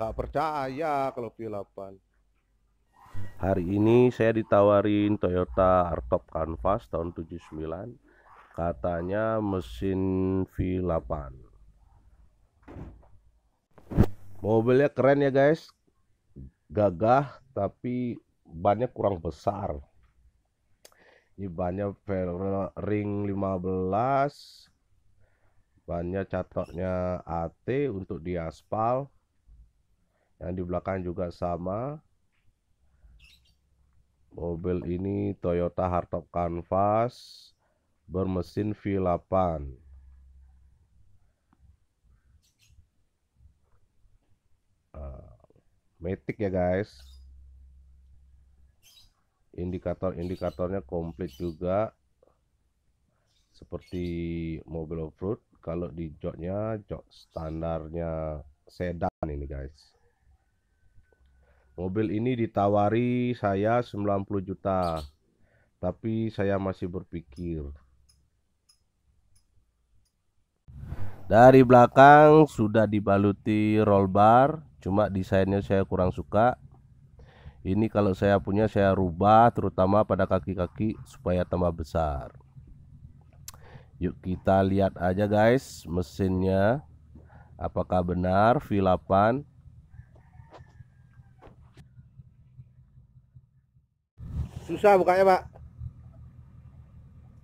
Gak percaya kalau V8. Hari ini saya ditawarin Toyota Artop Canvas tahun 79. Katanya mesin V8. Mobilnya keren ya guys. Gagah tapi bannya kurang besar. Ini bannya ring 15. Bannya catoknya AT untuk di aspal yang di belakang juga sama mobil ini Toyota hardtop canvas bermesin V8 ah, metik matic ya guys indikator-indikatornya komplit juga seperti mobil off-road kalau di joknya jok standarnya sedan ini guys Mobil ini ditawari saya 90 juta. Tapi saya masih berpikir. Dari belakang sudah dibaluti roll bar, cuma desainnya saya kurang suka. Ini kalau saya punya saya rubah terutama pada kaki-kaki supaya tambah besar. Yuk kita lihat aja guys mesinnya. Apakah benar V8 Susah bukanya, Pak?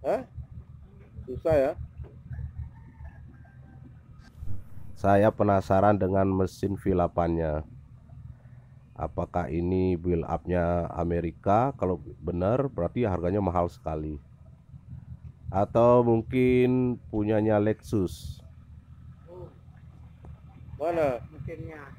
Hah? Susah ya? Saya penasaran dengan mesin filapannya. Apakah ini build up-nya Amerika? Kalau benar berarti harganya mahal sekali. Atau mungkin punyanya Lexus. Mana? Mesinnya.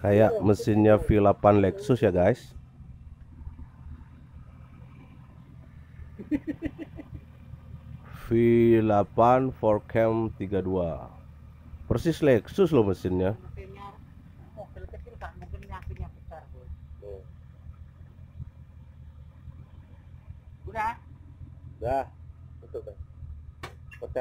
Kayak mesinnya V8 Lexus ya guys. V8 4cam 32. Persis Lexus loh mesinnya. Oh. Udah. Udah.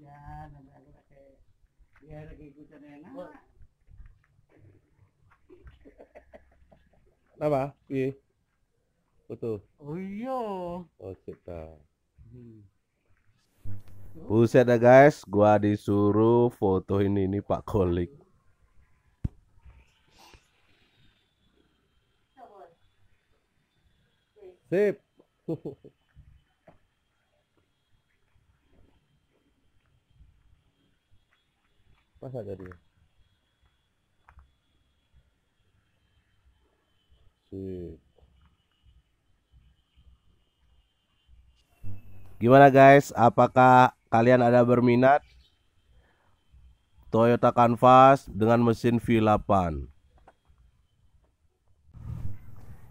Ya, sampai aku pakai biar lagi ikutan enak. Apa? Piye? Foto. Oh iya. Oh, cita. Hmm. Buset dah guys, gua disuruh foto ini ini Pak Kolik. Sip. Masa tadi? Sip. Gimana guys? Apakah kalian ada berminat Toyota Canvas dengan mesin V8?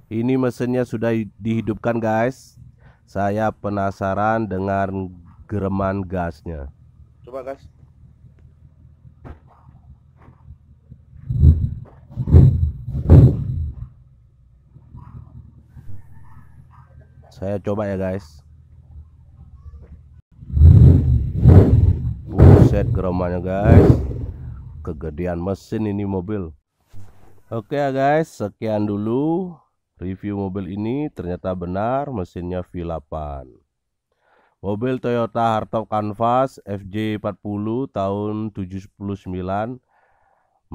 Ini mesinnya sudah dihidupkan guys. Saya penasaran dengan gereman gasnya. Coba guys. saya coba ya guys buset geromanya guys kegedean mesin ini mobil oke ya guys sekian dulu review mobil ini ternyata benar mesinnya V8 mobil Toyota Hardtop Canvas FJ40 tahun 79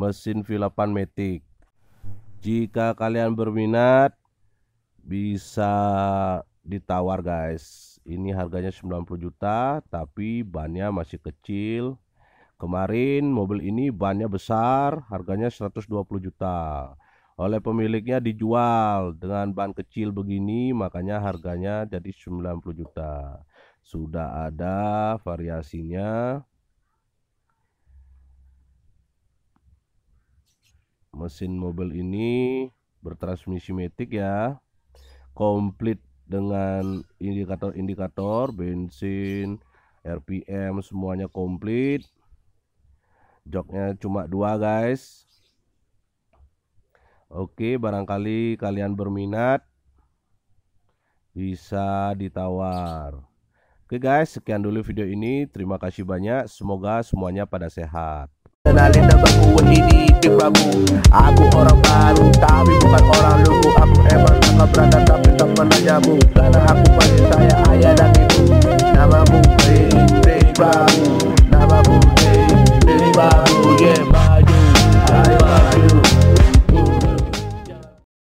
mesin V8 Matic jika kalian berminat bisa ditawar guys ini harganya 90 juta tapi bannya masih kecil kemarin mobil ini bannya besar harganya 120 juta oleh pemiliknya dijual dengan ban kecil begini makanya harganya jadi 90 juta sudah ada variasinya mesin mobil ini bertransmisi metik ya komplit dengan indikator-indikator bensin, RPM semuanya komplit. Joknya cuma dua guys. Oke, barangkali kalian berminat bisa ditawar. Oke guys, sekian dulu video ini. Terima kasih banyak. Semoga semuanya pada sehat bikin babu Aku orang baru tapi bukan orang lugu Aku emang tak berada tapi tak pernah nyamuk Karena aku paling sayang ayah dan ibu Namamu Prince Prince